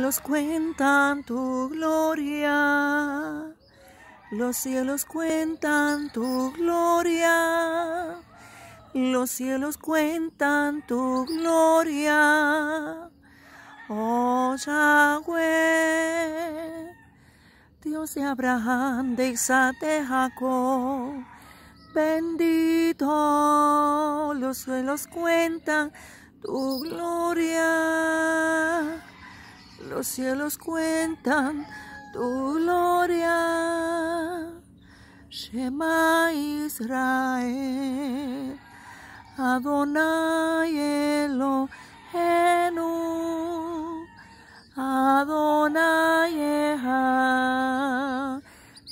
Los cielos cuentan tu gloria, los cielos cuentan tu gloria, los cielos cuentan tu gloria, oh Yahweh, Dios de Abraham, de Isaac, de Jacob, bendito, los cielos cuentan tu gloria los cielos cuentan tu gloria. Shema Israel, Adonai Elohenu, Adonai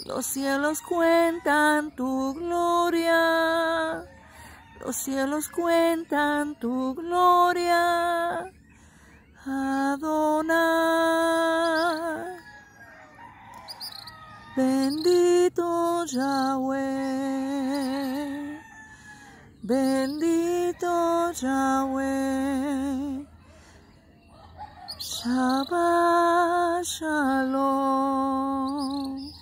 Los cielos cuentan tu gloria, los cielos cuentan tu gloria. Bendito Yahweh, bendito Yahweh, Shabbat Shalom.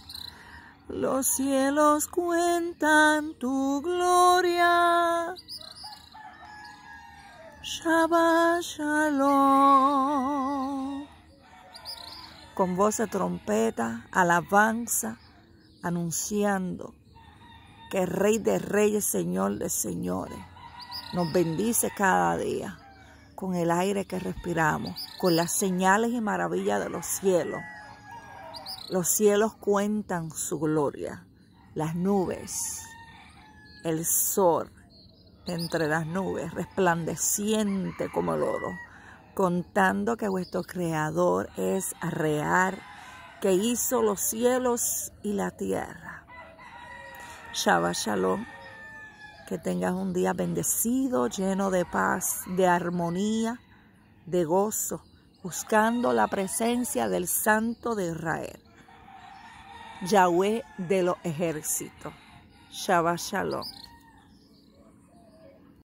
Los cielos cuentan tu gloria, Shabbat Shalom con de trompeta, alabanza, anunciando que Rey de Reyes, Señor de Señores, nos bendice cada día con el aire que respiramos, con las señales y maravillas de los cielos. Los cielos cuentan su gloria, las nubes, el sol entre las nubes, resplandeciente como el oro contando que vuestro creador es real, que hizo los cielos y la tierra. Shabbat Shalom. Que tengas un día bendecido, lleno de paz, de armonía, de gozo, buscando la presencia del Santo de Israel. Yahweh de los ejércitos. Shabbat Shalom.